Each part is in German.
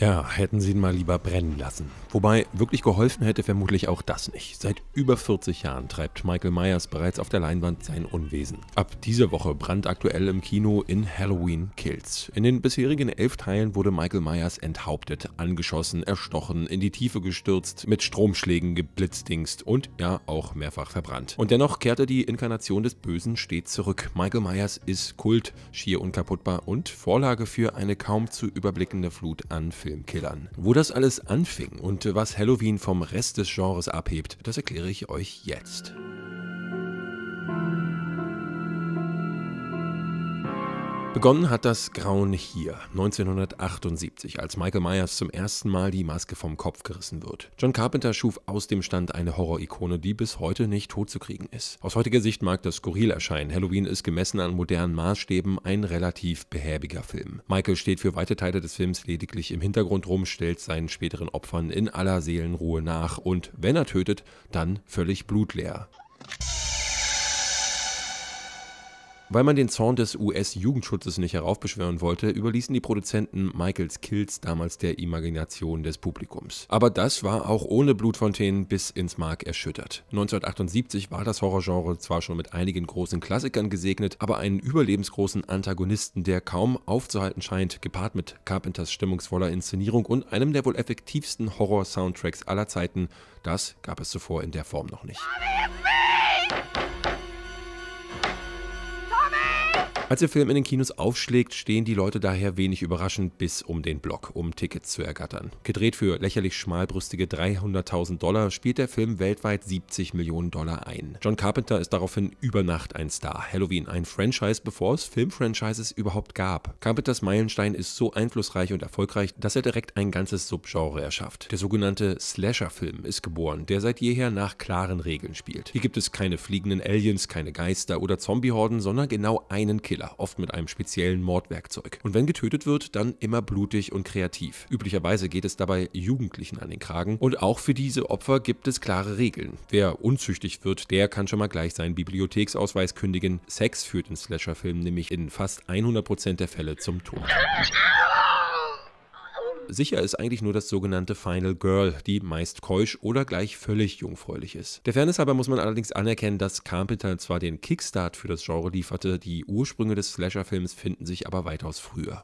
Ja, hätten sie ihn mal lieber brennen lassen. Wobei, wirklich geholfen hätte vermutlich auch das nicht. Seit über 40 Jahren treibt Michael Myers bereits auf der Leinwand sein Unwesen. Ab dieser Woche brandaktuell im Kino in Halloween Kills. In den bisherigen elf Teilen wurde Michael Myers enthauptet, angeschossen, erstochen, in die Tiefe gestürzt, mit Stromschlägen geblitzdingst und ja auch mehrfach verbrannt. Und dennoch kehrte die Inkarnation des Bösen stets zurück. Michael Myers ist Kult, schier unkaputtbar und Vorlage für eine kaum zu überblickende Flut an Filmen. Filmkillern. Wo das alles anfing und was Halloween vom Rest des Genres abhebt, das erkläre ich euch jetzt. Begonnen hat das Grauen hier, 1978, als Michael Myers zum ersten Mal die Maske vom Kopf gerissen wird. John Carpenter schuf aus dem Stand eine Horror-Ikone, die bis heute nicht totzukriegen ist. Aus heutiger Sicht mag das skurril erscheinen. Halloween ist gemessen an modernen Maßstäben ein relativ behäbiger Film. Michael steht für weite Teile des Films lediglich im Hintergrund rum, stellt seinen späteren Opfern in aller Seelenruhe nach und, wenn er tötet, dann völlig blutleer. Weil man den Zorn des US-Jugendschutzes nicht heraufbeschwören wollte, überließen die Produzenten Michaels Kills damals der Imagination des Publikums. Aber das war auch ohne Blutfontänen bis ins Mark erschüttert. 1978 war das Horrorgenre zwar schon mit einigen großen Klassikern gesegnet, aber einen überlebensgroßen Antagonisten, der kaum aufzuhalten scheint, gepaart mit Carpenters stimmungsvoller Inszenierung und einem der wohl effektivsten Horror-Soundtracks aller Zeiten, das gab es zuvor in der Form noch nicht. Mommy, Als der Film in den Kinos aufschlägt, stehen die Leute daher wenig überraschend bis um den Block, um Tickets zu ergattern. Gedreht für lächerlich schmalbrüstige 300.000 Dollar spielt der Film weltweit 70 Millionen Dollar ein. John Carpenter ist daraufhin über Nacht ein Star, Halloween ein Franchise, bevor es Filmfranchises überhaupt gab. Carpenters Meilenstein ist so einflussreich und erfolgreich, dass er direkt ein ganzes Subgenre erschafft. Der sogenannte Slasher-Film ist geboren, der seit jeher nach klaren Regeln spielt. Hier gibt es keine fliegenden Aliens, keine Geister oder Zombiehorden, sondern genau einen Killer. Serienkiller, oft mit einem speziellen Mordwerkzeug. Und wenn getötet wird, dann immer blutig und kreativ. Üblicherweise geht es dabei Jugendlichen an den Kragen und auch für diese Opfer gibt es klare Regeln. Wer unzüchtig wird, der kann schon mal gleich seinen Bibliotheksausweis kündigen. Sex führt in Slasher-Filmen nämlich in fast 100% der Fälle zum Tod. Sicher ist eigentlich nur das sogenannte Final Girl, die meist keusch oder gleich völlig jungfräulich ist. Der Fairness halber muss man allerdings anerkennen, dass Carpenter zwar den Kickstart für das Genre lieferte, die Ursprünge des Slasher-Films finden sich aber weitaus früher.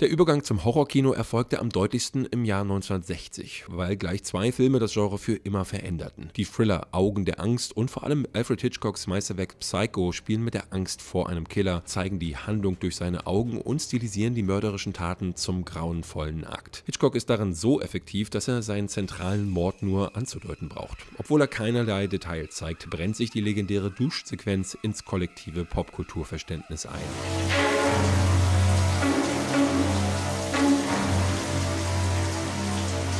Der Übergang zum Horrorkino erfolgte am deutlichsten im Jahr 1960, weil gleich zwei Filme das Genre für immer veränderten. Die Thriller Augen der Angst und vor allem Alfred Hitchcocks Meisterwerk Psycho spielen mit der Angst vor einem Killer, zeigen die Handlung durch seine Augen und stilisieren die mörderischen Taten zum grauenvollen Akt. Hitchcock ist darin so effektiv, dass er seinen zentralen Mord nur anzudeuten braucht. Obwohl er keinerlei Details zeigt, brennt sich die legendäre Duschsequenz ins kollektive Popkulturverständnis ein.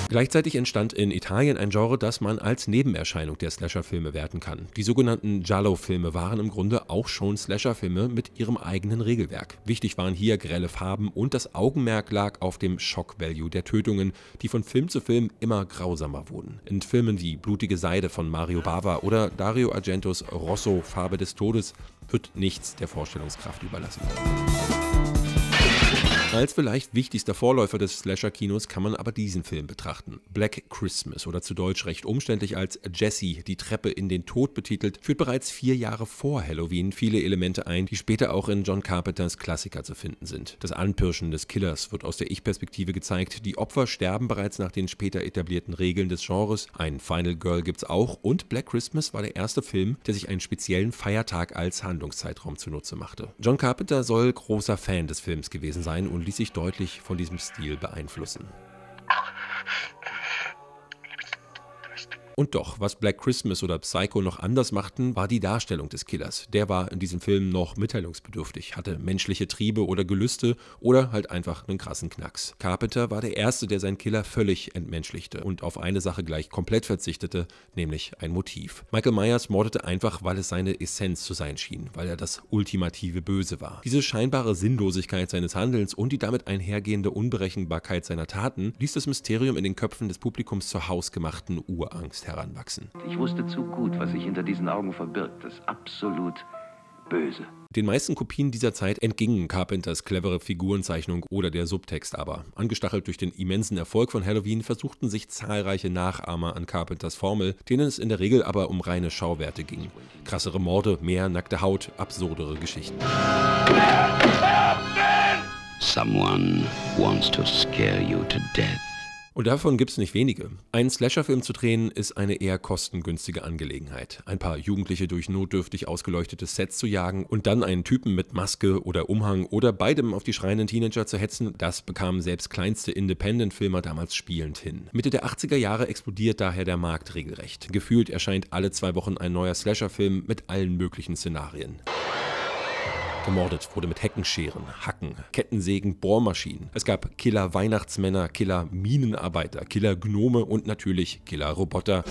Gleichzeitig entstand in Italien ein Genre, das man als Nebenerscheinung der Slasher-Filme werten kann. Die sogenannten Giallo-Filme waren im Grunde auch schon Slasher-Filme mit ihrem eigenen Regelwerk. Wichtig waren hier grelle Farben und das Augenmerk lag auf dem Shock-Value der Tötungen, die von Film zu Film immer grausamer wurden. In Filmen wie Blutige Seide von Mario Bava oder Dario Argentos Rosso Farbe des Todes wird nichts der Vorstellungskraft überlassen. Als vielleicht wichtigster Vorläufer des Slasher-Kinos kann man aber diesen Film betrachten. Black Christmas oder zu Deutsch recht umständlich als Jesse, die Treppe in den Tod betitelt, führt bereits vier Jahre vor Halloween viele Elemente ein, die später auch in John Carpenters Klassiker zu finden sind. Das Anpirschen des Killers wird aus der Ich-Perspektive gezeigt, die Opfer sterben bereits nach den später etablierten Regeln des Genres, ein Final Girl gibt's auch und Black Christmas war der erste Film, der sich einen speziellen Feiertag als Handlungszeitraum zunutze machte. John Carpenter soll großer Fan des Films gewesen sein und ließ sich deutlich von diesem Stil beeinflussen. Und doch, was Black Christmas oder Psycho noch anders machten, war die Darstellung des Killers. Der war in diesem Film noch mitteilungsbedürftig, hatte menschliche Triebe oder Gelüste oder halt einfach einen krassen Knacks. Carpenter war der Erste, der seinen Killer völlig entmenschlichte und auf eine Sache gleich komplett verzichtete, nämlich ein Motiv. Michael Myers mordete einfach, weil es seine Essenz zu sein schien, weil er das ultimative Böse war. Diese scheinbare Sinnlosigkeit seines Handelns und die damit einhergehende Unberechenbarkeit seiner Taten ließ das Mysterium in den Köpfen des Publikums zur hausgemachten Urangst heranwachsen. Ich wusste zu gut, was sich hinter diesen Augen verbirgt, das absolut Böse. Den meisten Kopien dieser Zeit entgingen Carpenters clevere Figurenzeichnung oder der Subtext aber. Angestachelt durch den immensen Erfolg von Halloween versuchten sich zahlreiche Nachahmer an Carpenters Formel, denen es in der Regel aber um reine Schauwerte ging. Krassere Morde, mehr nackte Haut, absurdere Geschichten. Someone wants to scare you to death. Und davon gibt es nicht wenige. Einen Slasher-Film zu drehen ist eine eher kostengünstige Angelegenheit. Ein paar Jugendliche durch notdürftig ausgeleuchtete Sets zu jagen und dann einen Typen mit Maske oder Umhang oder beidem auf die schreienden Teenager zu hetzen, das bekamen selbst kleinste Independent-Filmer damals spielend hin. Mitte der 80er Jahre explodiert daher der Markt regelrecht. Gefühlt erscheint alle zwei Wochen ein neuer Slasher-Film mit allen möglichen Szenarien. Gemordet wurde mit Heckenscheren, Hacken, Kettensägen, Bohrmaschinen. Es gab Killer Weihnachtsmänner, Killer Minenarbeiter, Killer Gnome und natürlich Killer Roboter.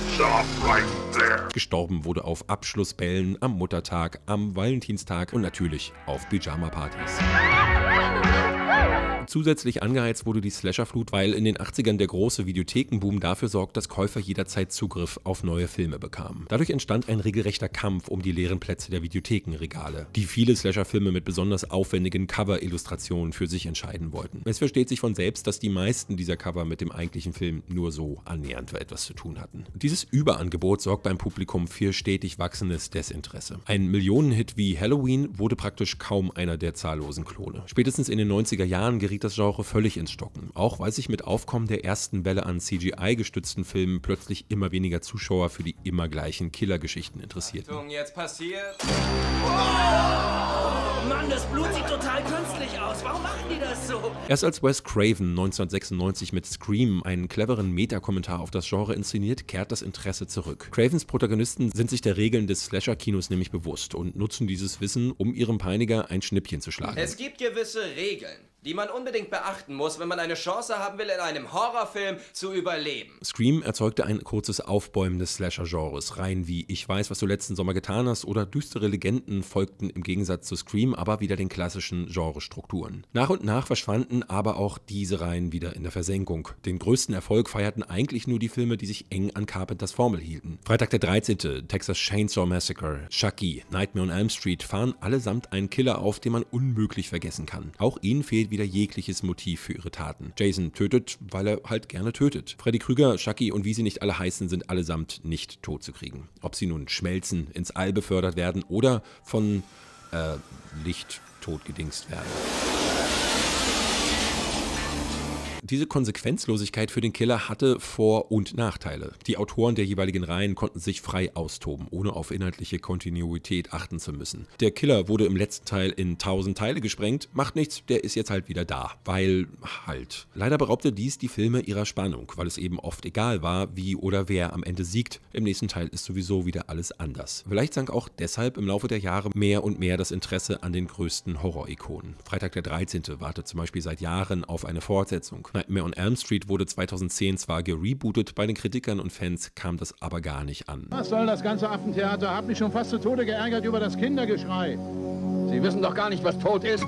Right Gestorben wurde auf Abschlussbällen, am Muttertag, am Valentinstag und natürlich auf Pyjama-Partys. Zusätzlich angeheizt wurde die Slasherflut, weil in den 80ern der große Videothekenboom dafür sorgt, dass Käufer jederzeit Zugriff auf neue Filme bekamen. Dadurch entstand ein regelrechter Kampf um die leeren Plätze der Videothekenregale, die viele Slasherfilme mit besonders aufwendigen Cover-Illustrationen für sich entscheiden wollten. Es versteht sich von selbst, dass die meisten dieser Cover mit dem eigentlichen Film nur so annähernd etwas zu tun hatten. Dieses Überangebot sorgt beim Publikum für stetig wachsendes Desinteresse. Ein Millionenhit wie Halloween wurde praktisch kaum einer der zahllosen Klone. Spätestens in den 90er Jahren geriet geriet das Genre völlig ins Stocken, auch weil sich mit Aufkommen der ersten Welle an CGI-gestützten Filmen plötzlich immer weniger Zuschauer für die immer gleichen Killergeschichten interessierten. Achtung, jetzt passiert... Oh! Mann, das Blut sieht total künstlich aus. Warum machen die das so? Erst als Wes Craven 1996 mit Scream einen cleveren Metakommentar auf das Genre inszeniert, kehrt das Interesse zurück. Cravens Protagonisten sind sich der Regeln des Slasher-Kinos nämlich bewusst und nutzen dieses Wissen, um ihrem Peiniger ein Schnippchen zu schlagen. Es gibt gewisse Regeln die man unbedingt beachten muss, wenn man eine Chance haben will, in einem Horrorfilm zu überleben. Scream erzeugte ein kurzes Aufbäumen des Slasher-Genres, rein wie Ich weiß, was du letzten Sommer getan hast oder düstere Legenden folgten im Gegensatz zu Scream aber wieder den klassischen Genrestrukturen. Nach und nach verschwanden aber auch diese Reihen wieder in der Versenkung. Den größten Erfolg feierten eigentlich nur die Filme, die sich eng an Carpenters Formel hielten. Freitag der 13., Texas Chainsaw Massacre, Chucky, Nightmare on Elm Street fahren allesamt einen Killer auf, den man unmöglich vergessen kann. Auch ihnen fehlt wieder jegliches Motiv für ihre Taten. Jason tötet, weil er halt gerne tötet. Freddy Krüger, Chucky und wie sie nicht alle heißen, sind allesamt nicht tot zu kriegen. Ob sie nun schmelzen, ins All befördert werden oder von äh, Licht totgedingst werden diese Konsequenzlosigkeit für den Killer hatte Vor- und Nachteile. Die Autoren der jeweiligen Reihen konnten sich frei austoben, ohne auf inhaltliche Kontinuität achten zu müssen. Der Killer wurde im letzten Teil in tausend Teile gesprengt, macht nichts, der ist jetzt halt wieder da. Weil halt. Leider beraubte dies die Filme ihrer Spannung, weil es eben oft egal war, wie oder wer am Ende siegt. Im nächsten Teil ist sowieso wieder alles anders. Vielleicht sank auch deshalb im Laufe der Jahre mehr und mehr das Interesse an den größten Horror-Ikonen. Freitag der 13. wartet zum Beispiel seit Jahren auf eine Fortsetzung. Nightmare on Elm Street wurde 2010 zwar gerebootet, bei den Kritikern und Fans kam das aber gar nicht an. Was soll das ganze Affentheater? Hab mich schon fast zu Tode geärgert über das Kindergeschrei. Sie wissen doch gar nicht, was tot ist.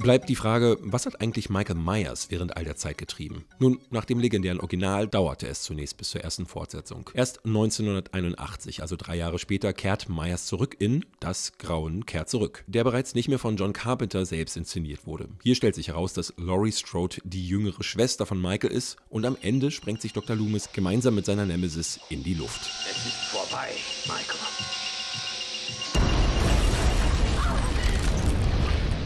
bleibt die Frage, was hat eigentlich Michael Myers während all der Zeit getrieben? Nun, nach dem legendären Original dauerte es zunächst bis zur ersten Fortsetzung. Erst 1981, also drei Jahre später, kehrt Myers zurück in Das Grauen kehrt zurück, der bereits nicht mehr von John Carpenter selbst inszeniert wurde. Hier stellt sich heraus, dass Laurie Strode die jüngere Schwester von Michael ist und am Ende sprengt sich Dr. Loomis gemeinsam mit seiner Nemesis in die Luft. Es ist vorbei, Michael.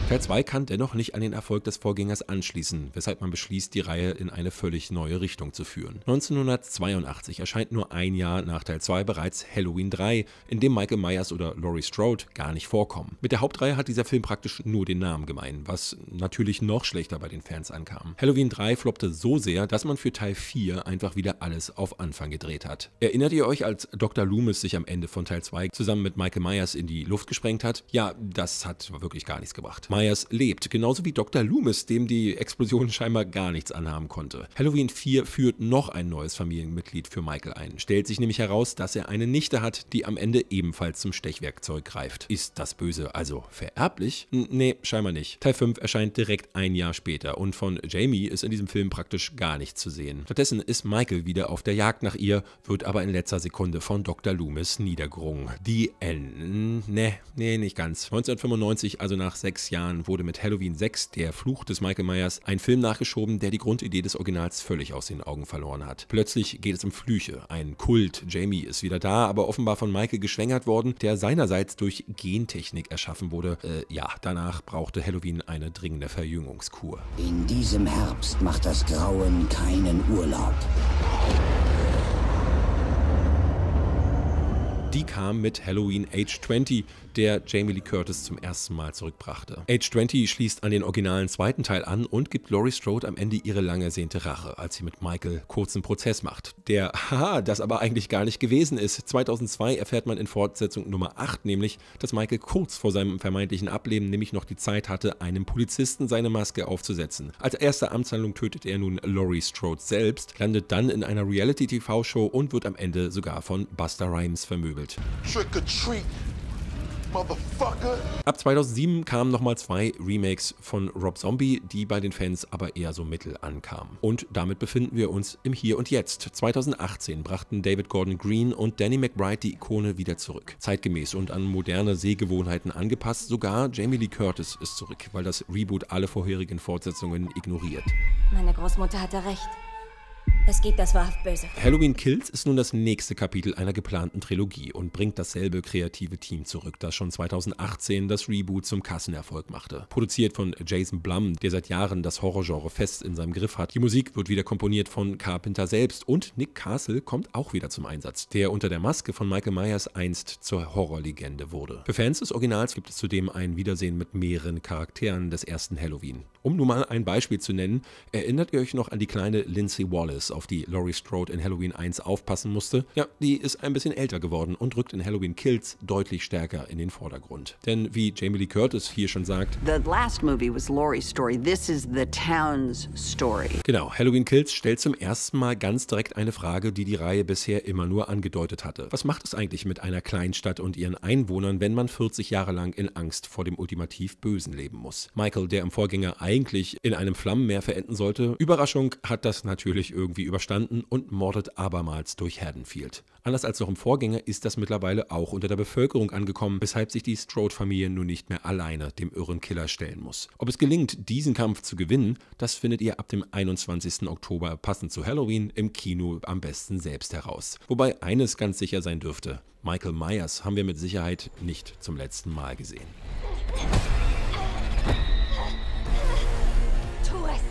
Teil 2 kann dennoch nicht an den Erfolg des Vorgängers anschließen, weshalb man beschließt, die Reihe in eine völlig neue Richtung zu führen. 1982 erscheint nur ein Jahr nach Teil 2 bereits Halloween 3, in dem Michael Myers oder Laurie Strode gar nicht vorkommen. Mit der Hauptreihe hat dieser Film praktisch nur den Namen gemein, was natürlich noch schlechter bei den Fans ankam. Halloween 3 floppte so sehr, dass man für Teil 4 einfach wieder alles auf Anfang gedreht hat. Erinnert ihr euch, als Dr. Loomis sich am Ende von Teil 2 zusammen mit Michael Myers in die Luft gesprengt hat? Ja, das hat wirklich gar nichts gebracht. Myers lebt, genauso wie Dr. Loomis, dem die Explosion scheinbar gar nichts anhaben konnte. Halloween 4 führt noch ein neues Familienmitglied für Michael ein, stellt sich nämlich heraus, dass er eine Nichte hat, die am Ende ebenfalls zum Stechwerkzeug greift. Ist das Böse also vererblich? N nee, scheinbar nicht. Teil 5 erscheint direkt ein Jahr später und von Jamie ist in diesem Film praktisch gar nichts zu sehen. Stattdessen ist Michael wieder auf der Jagd nach ihr, wird aber in letzter Sekunde von Dr. Loomis niedergerungen. Die N... Nee, nee, nicht ganz. 1995, also nach sechs Jahren Jahren wurde mit Halloween 6, der Fluch des Michael Myers, ein Film nachgeschoben, der die Grundidee des Originals völlig aus den Augen verloren hat. Plötzlich geht es um Flüche, ein Kult, Jamie ist wieder da, aber offenbar von Michael geschwängert worden, der seinerseits durch Gentechnik erschaffen wurde. Äh, ja, danach brauchte Halloween eine dringende Verjüngungskur. In diesem Herbst macht das Grauen keinen Urlaub. die kam mit Halloween Age 20, der Jamie Lee Curtis zum ersten Mal zurückbrachte. Age 20 schließt an den originalen zweiten Teil an und gibt Laurie Strode am Ende ihre lang ersehnte Rache, als sie mit Michael kurzen Prozess macht, der, haha, das aber eigentlich gar nicht gewesen ist. 2002 erfährt man in Fortsetzung Nummer 8 nämlich, dass Michael kurz vor seinem vermeintlichen Ableben nämlich noch die Zeit hatte, einem Polizisten seine Maske aufzusetzen. Als erste Amtshandlung tötet er nun Laurie Strode selbst, landet dann in einer Reality-TV-Show und wird am Ende sogar von Buster Rhymes vermöbelt gefühlt. Trick or treat. Ab 2007 kamen nochmal zwei Remakes von Rob Zombie, die bei den Fans aber eher so mittel ankamen. Und damit befinden wir uns im Hier und Jetzt. 2018 brachten David Gordon Green und Danny McBride die Ikone wieder zurück. Zeitgemäß und an moderne Sehgewohnheiten angepasst, sogar Jamie Lee Curtis ist zurück, weil das Reboot alle vorherigen Fortsetzungen ignoriert. Meine Großmutter hatte recht. Es geht das wahrhaft Böse. Halloween Kills ist nun das nächste Kapitel einer geplanten Trilogie und bringt dasselbe kreative Team zurück, das schon 2018 das Reboot zum Kassenerfolg machte. Produziert von Jason Blum, der seit Jahren das Horrorgenre fest in seinem Griff hat. Die Musik wird wieder komponiert von Carpenter selbst und Nick Castle kommt auch wieder zum Einsatz, der unter der Maske von Michael Myers einst zur Horrorlegende wurde. Für Fans des Originals gibt es zudem ein Wiedersehen mit mehreren Charakteren des ersten Halloween. Um nun mal ein Beispiel zu nennen, erinnert ihr euch noch an die kleine Lindsay Wallace auf die Laurie Strode in Halloween 1 aufpassen musste, ja, die ist ein bisschen älter geworden und rückt in Halloween Kills deutlich stärker in den Vordergrund. Denn wie Jamie Lee Curtis hier schon sagt, The last movie was Laurie's story, this is the town's story. Genau, Halloween Kills stellt zum ersten Mal ganz direkt eine Frage, die die Reihe bisher immer nur angedeutet hatte. Was macht es eigentlich mit einer Kleinstadt und ihren Einwohnern, wenn man 40 Jahre lang in Angst vor dem ultimativ Bösen leben muss? Michael, der im Vorgänger eigentlich in einem Flammenmeer verenden sollte, Überraschung hat das natürlich irgendwie überstanden und mordet abermals durch Haddonfield. Anders als noch im Vorgänger ist das mittlerweile auch unter der Bevölkerung angekommen, weshalb sich die Strode-Familie nun nicht mehr alleine dem irren Killer stellen muss. Ob es gelingt, diesen Kampf zu gewinnen, das findet ihr ab dem 21. Oktober passend zu Halloween im Kino am besten selbst heraus. Wobei eines ganz sicher sein dürfte, Michael Myers haben wir mit Sicherheit nicht zum letzten Mal gesehen. Tu es!